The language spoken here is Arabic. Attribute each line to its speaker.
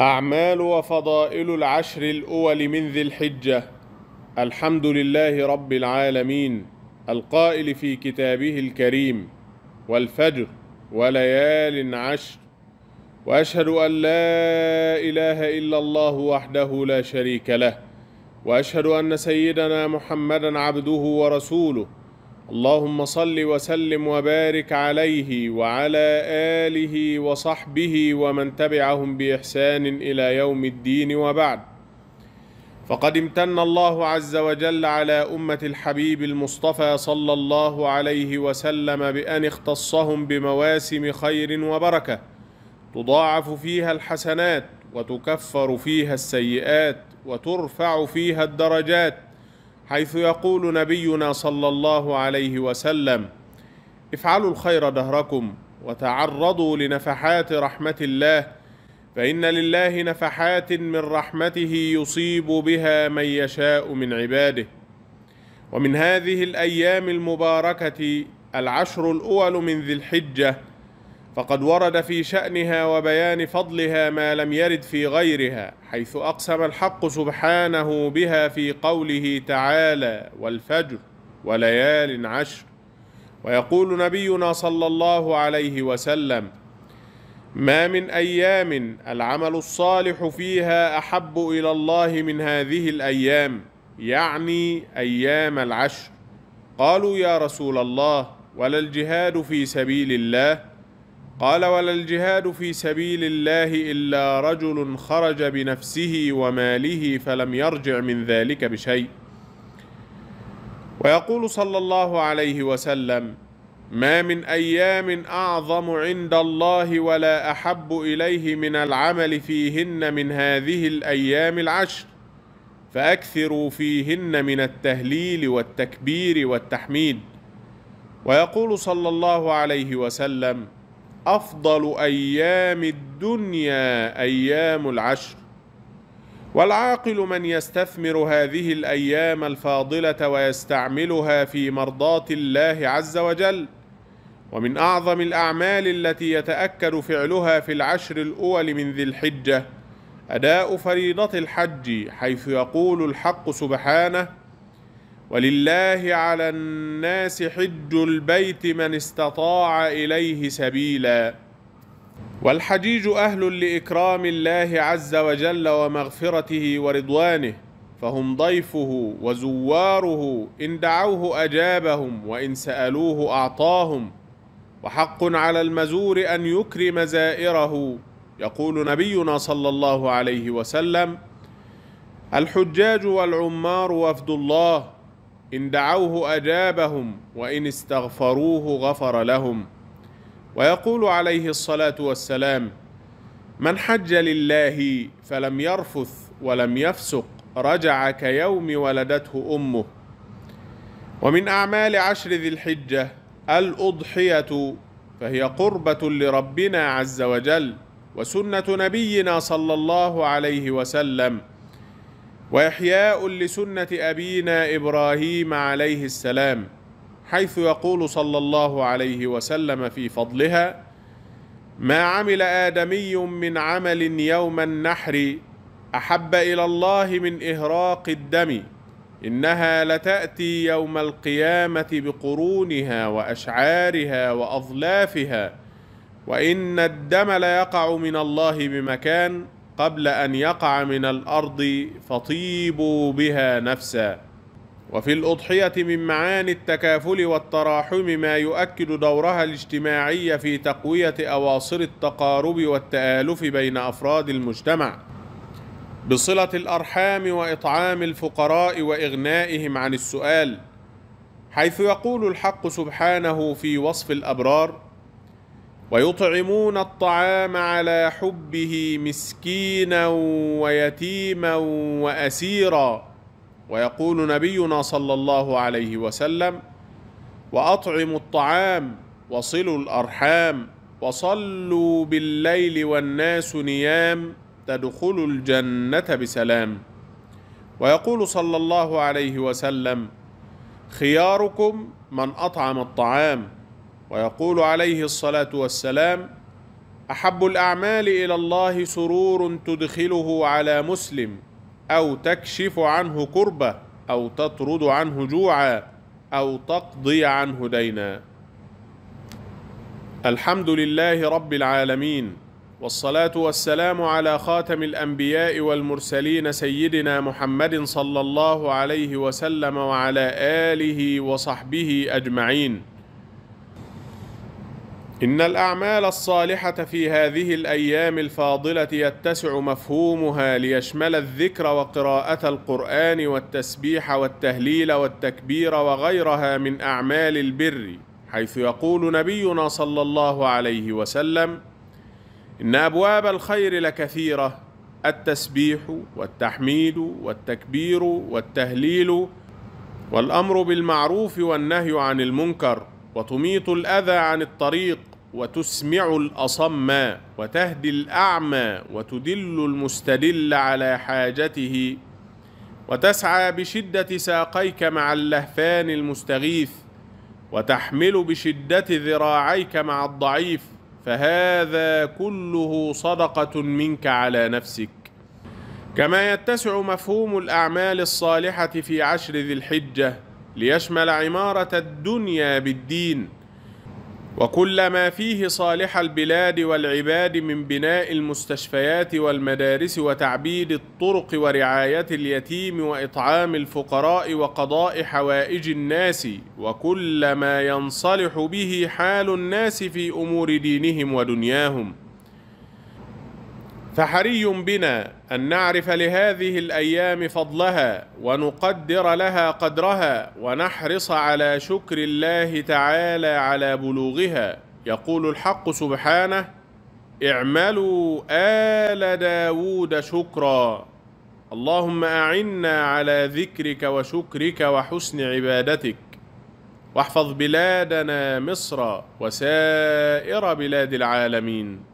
Speaker 1: أعمال وفضائل العشر الأول من ذي الحجة الحمد لله رب العالمين القائل في كتابه الكريم والفجر وليال عشر وأشهد أن لا إله إلا الله وحده لا شريك له وأشهد أن سيدنا محمدا عبده ورسوله اللهم صل وسلم وبارك عليه وعلى آله وصحبه ومن تبعهم بإحسان إلى يوم الدين وبعد فقد امتن الله عز وجل على أمة الحبيب المصطفى صلى الله عليه وسلم بأن اختصهم بمواسم خير وبركة تضاعف فيها الحسنات وتكفر فيها السيئات وترفع فيها الدرجات حيث يقول نبينا صلى الله عليه وسلم افعلوا الخير دهركم وتعرضوا لنفحات رحمة الله فإن لله نفحات من رحمته يصيب بها من يشاء من عباده ومن هذه الأيام المباركة العشر الأول من ذي الحجة فقد ورد في شأنها وبيان فضلها ما لم يرد في غيرها حيث أقسم الحق سبحانه بها في قوله تعالى والفجر وليال عشر ويقول نبينا صلى الله عليه وسلم ما من أيام العمل الصالح فيها أحب إلى الله من هذه الأيام يعني أيام العشر قالوا يا رسول الله ولا الجهاد في سبيل الله قال ولا الجهاد في سبيل الله إلا رجل خرج بنفسه وماله فلم يرجع من ذلك بشيء ويقول صلى الله عليه وسلم ما من أيام أعظم عند الله ولا أحب إليه من العمل فيهن من هذه الأيام العشر فأكثروا فيهن من التهليل والتكبير والتحميد ويقول صلى الله عليه وسلم أفضل أيام الدنيا أيام العشر والعاقل من يستثمر هذه الأيام الفاضلة ويستعملها في مرضاة الله عز وجل ومن أعظم الأعمال التي يتأكد فعلها في العشر الأول من ذي الحجة أداء فريضة الحج حيث يقول الحق سبحانه ولله على الناس حج البيت من استطاع إليه سبيلا والحجيج أهل لإكرام الله عز وجل ومغفرته ورضوانه فهم ضيفه وزواره إن دعوه أجابهم وإن سألوه أعطاهم وحق على المزور أن يكرم زائره يقول نبينا صلى الله عليه وسلم الحجاج والعمار وفد الله إن دعوه أجابهم وإن استغفروه غفر لهم ويقول عليه الصلاة والسلام من حج لله فلم يرفث ولم يفسق رجع كيوم ولدته أمه ومن أعمال عشر ذي الحجة الأضحية فهي قربة لربنا عز وجل وسنة نبينا صلى الله عليه وسلم واحياء لسنه ابينا ابراهيم عليه السلام حيث يقول صلى الله عليه وسلم في فضلها ما عمل ادمي من عمل يوم النحر احب الى الله من اهراق الدم انها لتاتي يوم القيامه بقرونها واشعارها واظلافها وان الدم ليقع من الله بمكان قبل أن يقع من الأرض فطيبوا بها نفسا وفي الأضحية من معاني التكافل والتراحم ما يؤكد دورها الاجتماعي في تقوية أواصر التقارب والتآلف بين أفراد المجتمع بصلة الأرحام وإطعام الفقراء وإغنائهم عن السؤال حيث يقول الحق سبحانه في وصف الأبرار ويطعمون الطعام على حبه مسكينا ويتيما واسيرا ويقول نبينا صلى الله عليه وسلم واطعموا الطعام وصلوا الارحام وصلوا بالليل والناس نيام تدخلوا الجنه بسلام ويقول صلى الله عليه وسلم خياركم من اطعم الطعام ويقول عليه الصلاة والسلام أحب الأعمال إلى الله سرور تدخله على مسلم أو تكشف عنه كربة أو تطرد عنه جوعا أو تقضي عنه دينا الحمد لله رب العالمين والصلاة والسلام على خاتم الأنبياء والمرسلين سيدنا محمد صلى الله عليه وسلم وعلى آله وصحبه أجمعين إن الأعمال الصالحة في هذه الأيام الفاضلة يتسع مفهومها ليشمل الذكر وقراءة القرآن والتسبيح والتهليل والتكبير وغيرها من أعمال البر حيث يقول نبينا صلى الله عليه وسلم إن أبواب الخير لكثيرة التسبيح والتحميد والتكبير والتهليل والأمر بالمعروف والنهي عن المنكر وتميط الأذى عن الطريق وتسمع الأصم وتهدي الأعمى وتدل المستدل على حاجته وتسعى بشدة ساقيك مع اللهفان المستغيث وتحمل بشدة ذراعيك مع الضعيف فهذا كله صدقة منك على نفسك كما يتسع مفهوم الأعمال الصالحة في عشر ذي الحجة ليشمل عمارة الدنيا بالدين وكل ما فيه صالح البلاد والعباد من بناء المستشفيات والمدارس وتعبيد الطرق ورعاية اليتيم وإطعام الفقراء وقضاء حوائج الناس وكل ما ينصلح به حال الناس في أمور دينهم ودنياهم فحري بنا ان نعرف لهذه الايام فضلها ونقدر لها قدرها ونحرص على شكر الله تعالى على بلوغها يقول الحق سبحانه اعملوا ال داود شكرا اللهم اعنا على ذكرك وشكرك وحسن عبادتك واحفظ بلادنا مصر وسائر بلاد العالمين